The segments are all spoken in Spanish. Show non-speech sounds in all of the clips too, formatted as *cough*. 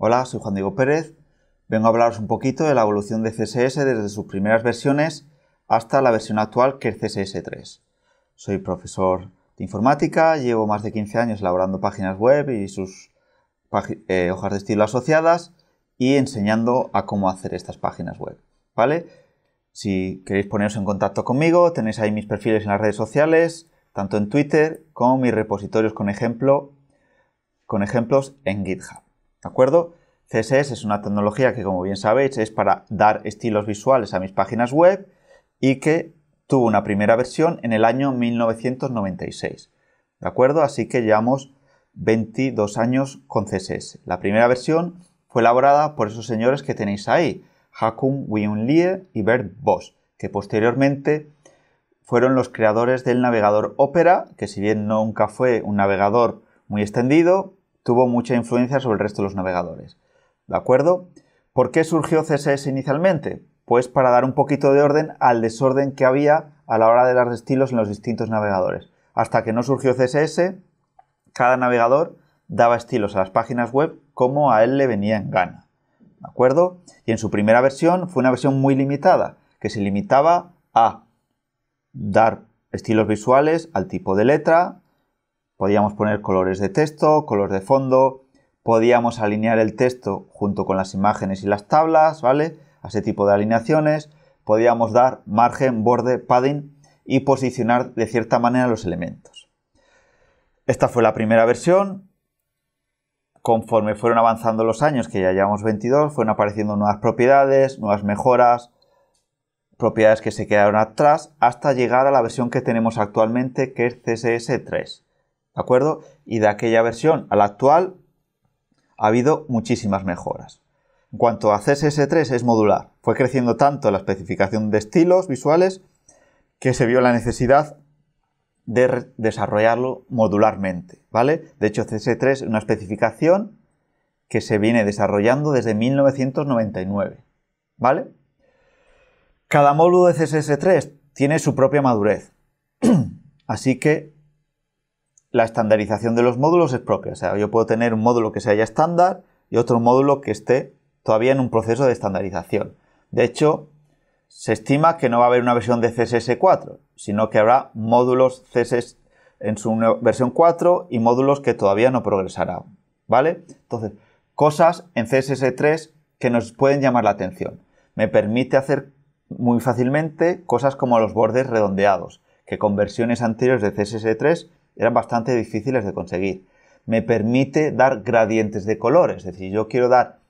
Hola, soy Juan Diego Pérez. Vengo a hablaros un poquito de la evolución de CSS desde sus primeras versiones hasta la versión actual que es CSS3. Soy profesor de informática, llevo más de 15 años elaborando páginas web y sus eh, hojas de estilo asociadas y enseñando a cómo hacer estas páginas web. ¿Vale? Si queréis poneros en contacto conmigo, tenéis ahí mis perfiles en las redes sociales, tanto en Twitter como mis repositorios con ejemplo, con ejemplos en GitHub. ¿De acuerdo? CSS es una tecnología que, como bien sabéis, es para dar estilos visuales a mis páginas web y que tuvo una primera versión en el año 1996. ¿De acuerdo? Así que llevamos 22 años con CSS. La primera versión fue elaborada por esos señores que tenéis ahí, Hakun Wyun-Lie y Bert Bosch, que posteriormente fueron los creadores del navegador Opera, que si bien nunca fue un navegador muy extendido, tuvo mucha influencia sobre el resto de los navegadores. ¿De acuerdo? ¿Por qué surgió CSS inicialmente? Pues para dar un poquito de orden al desorden que había a la hora de dar estilos en los distintos navegadores. Hasta que no surgió CSS, cada navegador daba estilos a las páginas web como a él le venía en gana. ¿De acuerdo? Y en su primera versión fue una versión muy limitada, que se limitaba a dar estilos visuales al tipo de letra, Podíamos poner colores de texto, color de fondo, podíamos alinear el texto junto con las imágenes y las tablas, ¿vale? A ese tipo de alineaciones, podíamos dar margen, borde, padding y posicionar de cierta manera los elementos. Esta fue la primera versión. Conforme fueron avanzando los años, que ya llevamos 22, fueron apareciendo nuevas propiedades, nuevas mejoras, propiedades que se quedaron atrás, hasta llegar a la versión que tenemos actualmente, que es CSS3. ¿de acuerdo? Y de aquella versión a la actual ha habido muchísimas mejoras. En cuanto a CSS3 es modular, fue creciendo tanto la especificación de estilos visuales que se vio la necesidad de desarrollarlo modularmente, ¿vale? De hecho, CSS3 es una especificación que se viene desarrollando desde 1999, ¿vale? Cada módulo de CSS3 tiene su propia madurez, *clears throat* así que la estandarización de los módulos es propia. O sea, yo puedo tener un módulo que sea ya estándar y otro módulo que esté todavía en un proceso de estandarización. De hecho, se estima que no va a haber una versión de CSS4, sino que habrá módulos CSS en su versión 4 y módulos que todavía no progresarán. ¿Vale? Entonces, cosas en CSS3 que nos pueden llamar la atención. Me permite hacer muy fácilmente cosas como los bordes redondeados, que con versiones anteriores de CSS3 eran bastante difíciles de conseguir. Me permite dar gradientes de color, es decir, yo quiero dar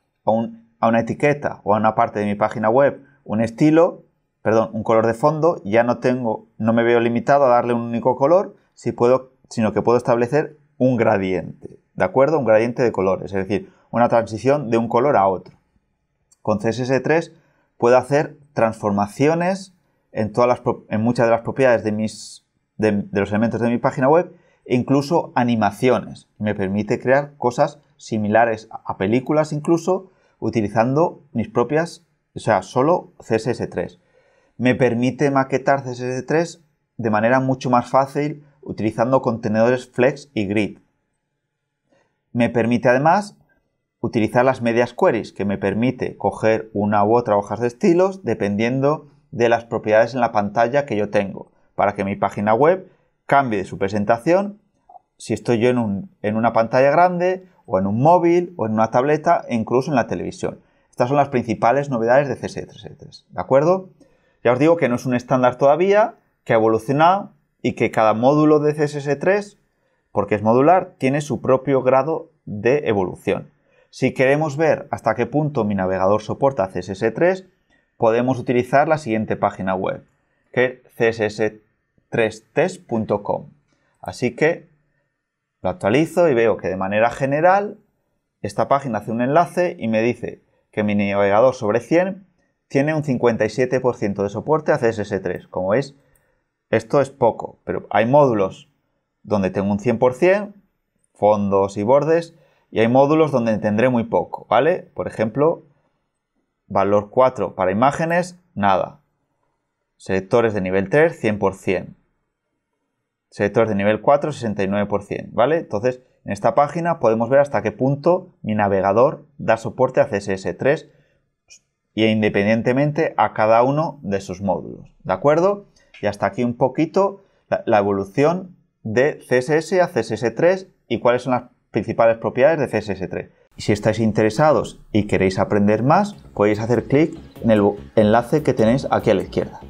a, una etiqueta o a una parte de mi página web un estilo, perdón, un color de fondo, ya no tengo, no me veo limitado a darle un único color, sino que puedo establecer un gradiente, ¿de acuerdo? Un gradiente de colores, es decir, una transición de un color a otro. Con CSS3 puedo hacer transformaciones en, todas las, en muchas de las propiedades de mis de, los elementos de mi página web e incluso animaciones. Me permite crear cosas similares a películas incluso utilizando mis propias, o sea, solo CSS3. Me permite maquetar CSS3 de manera mucho más fácil utilizando contenedores flex y grid. Me permite además utilizar las medias queries, que me permite coger una u otra hojas de estilos dependiendo de las propiedades en la pantalla que yo tengo para que mi página web cambie de su presentación si estoy yo en, una pantalla grande o en un móvil o en una tableta e incluso en la televisión. Estas son las principales novedades de css 3 ¿de acuerdo? Ya os digo que no es un estándar todavía, que ha evolucionado y que cada módulo de CSS3, porque es modular, tiene su propio grado de evolución. Si queremos ver hasta qué punto mi navegador soporta CSS3, podemos utilizar la siguiente página web, que es CSS 3test.com. Así que lo actualizo y veo que de manera general esta página hace un enlace y me dice que mi navegador sobre 100 tiene un 57% de soporte a CSS3. Como veis, esto es poco, pero hay módulos donde tengo un 100%, fondos y bordes, y hay módulos donde tendré muy poco, ¿vale? Por ejemplo, valor 4 para imágenes, nada. Selectores de nivel 3, 100%. Sectores de nivel 4, 69%, ¿vale? Entonces, en esta página podemos ver hasta qué punto mi navegador da soporte a CSS3 e independientemente a cada uno de sus módulos, ¿de acuerdo? Y hasta aquí un poquito la, evolución de CSS a CSS3 y cuáles son las principales propiedades de CSS3. Y Si estáis interesados y queréis aprender más, podéis hacer clic en el enlace que tenéis aquí a la izquierda.